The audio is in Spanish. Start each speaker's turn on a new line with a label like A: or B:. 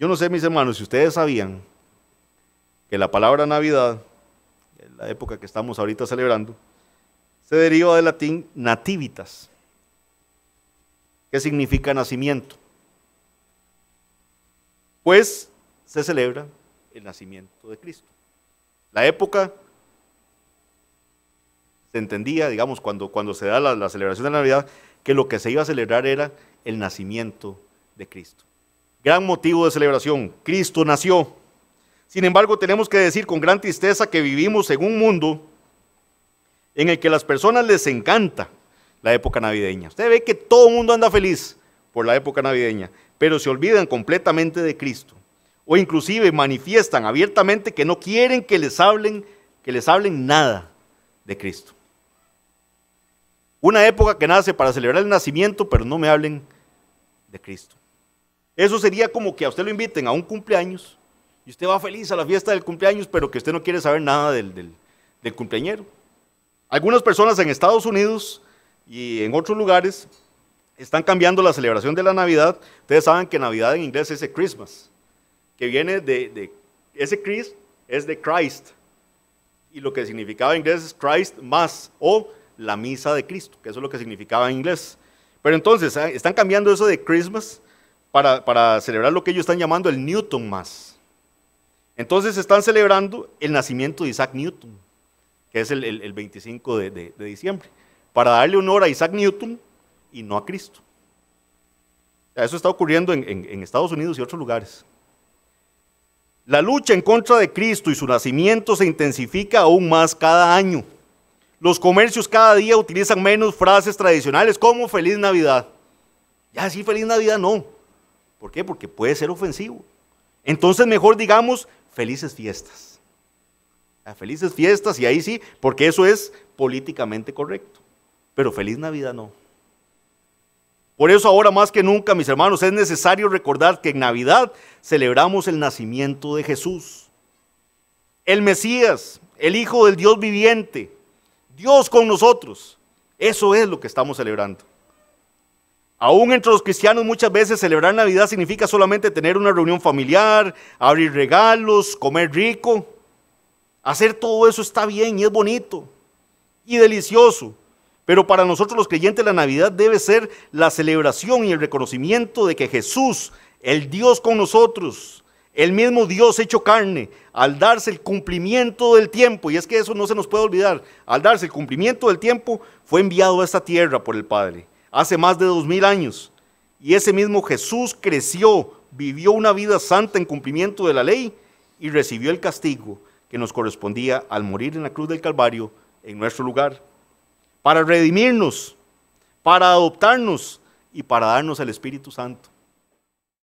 A: Yo no sé, mis hermanos, si ustedes sabían que la palabra Navidad, en la época que estamos ahorita celebrando, se deriva del latín nativitas, que significa nacimiento. Pues se celebra el nacimiento de Cristo. La época se entendía, digamos, cuando, cuando se da la, la celebración de la Navidad, que lo que se iba a celebrar era el nacimiento de Cristo gran motivo de celebración. Cristo nació. Sin embargo, tenemos que decir con gran tristeza que vivimos en un mundo en el que a las personas les encanta la época navideña. Usted ve que todo el mundo anda feliz por la época navideña, pero se olvidan completamente de Cristo. O inclusive manifiestan abiertamente que no quieren que les hablen, que les hablen nada de Cristo. Una época que nace para celebrar el nacimiento, pero no me hablen de Cristo. Eso sería como que a usted lo inviten a un cumpleaños y usted va feliz a la fiesta del cumpleaños, pero que usted no quiere saber nada del, del, cumpleañero. Algunas personas en Estados Unidos y en otros lugares están cambiando la celebración de la Navidad. Ustedes saben que Navidad en inglés es Christmas, que viene de, ese Chris es de Christ. Y lo que significaba en inglés es Christ más o la misa de Cristo, que eso es lo que significaba en inglés. Pero entonces, están cambiando eso de Christmas para, celebrar lo que ellos están llamando el Newton más. Entonces están celebrando el nacimiento de Isaac Newton, que es el, 25 de, diciembre, para darle honor a Isaac Newton y no a Cristo. Eso está ocurriendo en, en, Estados Unidos y otros lugares. La lucha en contra de Cristo y su nacimiento se intensifica aún más cada año. Los comercios cada día utilizan menos frases tradicionales como feliz Navidad. Ya sí, feliz Navidad no. ¿Por qué? Porque puede ser ofensivo. Entonces mejor digamos felices fiestas. Ah, felices fiestas y ahí sí, porque eso es políticamente correcto. Pero feliz Navidad no. Por eso ahora más que nunca, mis hermanos, es necesario recordar que en Navidad celebramos el nacimiento de Jesús, el Mesías, el Hijo del Dios viviente, Dios con nosotros. Eso es lo que estamos celebrando. Aún entre los cristianos muchas veces celebrar Navidad significa solamente tener una reunión familiar, abrir regalos, comer rico. Hacer todo eso está bien y es bonito y delicioso. Pero para nosotros los creyentes la Navidad debe ser la celebración y el reconocimiento de que Jesús, el Dios con nosotros, el mismo Dios hecho carne, al darse el cumplimiento del tiempo, y es que eso no se nos puede olvidar, al darse el cumplimiento del tiempo, fue enviado a esta tierra por el Padre hace más de dos mil años. Y ese mismo Jesús creció, vivió una vida santa en cumplimiento de la ley y recibió el castigo que nos correspondía al morir en la cruz del Calvario en nuestro lugar, para redimirnos, para adoptarnos y para darnos el Espíritu Santo.